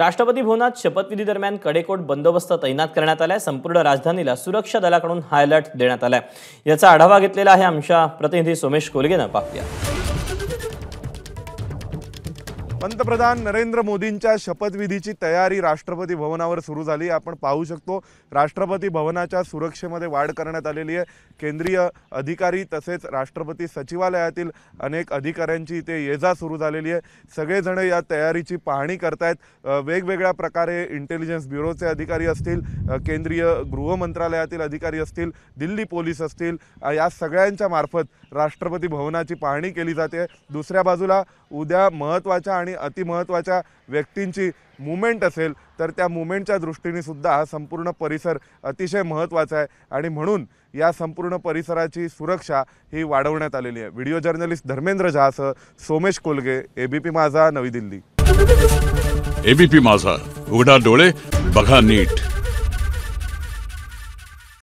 राष्ट्रपती भवनात शपथविधी दरम्यान कडेकोट बंदोबस्त तैनात करण्यात आलाय संपूर्ण राजधानीला सुरक्षा दलाकडून हाय अलर्ट देण्यात आलाय याचा आढावा घेतलेला आहे आमच्या प्रतिनिधी सोमेश कोलगेनं पाहूया पंतप्रधान नरेंद्र मोदींच्या शपथविधीची तयारी राष्ट्रपती भवनावर सुरू झाली आपण पाहू शकतो राष्ट्रपती भवनाच्या सुरक्षेमध्ये वाढ करण्यात आलेली आहे केंद्रीय अधिकारी तसेच राष्ट्रपती सचिवालयातील अनेक अधिकाऱ्यांची इथे ये जा सुरू झालेली आहे सगळेजण या तयारीची पाहणी करतायत वेगवेगळ्या प्रकारे इंटेलिजन्स ब्युरोचे अधिकारी असतील केंद्रीय गृह मंत्रालयातील अधिकारी असतील दिल्ली पोलीस असतील या सगळ्यांच्या मार्फत राष्ट्रपती भवनाची पाहणी केली जाते दुसऱ्या बाजूला उद्या महत्त्वाच्या आणि आणि अतिमहत्त्वाच्या व्यक्तींची मुवमेंट असेल तर त्या मुवमेंटच्या दृष्टीने सुद्धा हा संपूर्ण परिसर अतिशय महत्त्वाचा आहे आणि म्हणून या संपूर्ण परिसराची सुरक्षा ही वाढवण्यात आलेली आहे व्हिडिओ जर्नलिस्ट धर्मेंद्र झासह सोमेश कोलगे एबीपी माझा नवी दिल्ली एबीपी माझा उघडा डोळे बघा नीट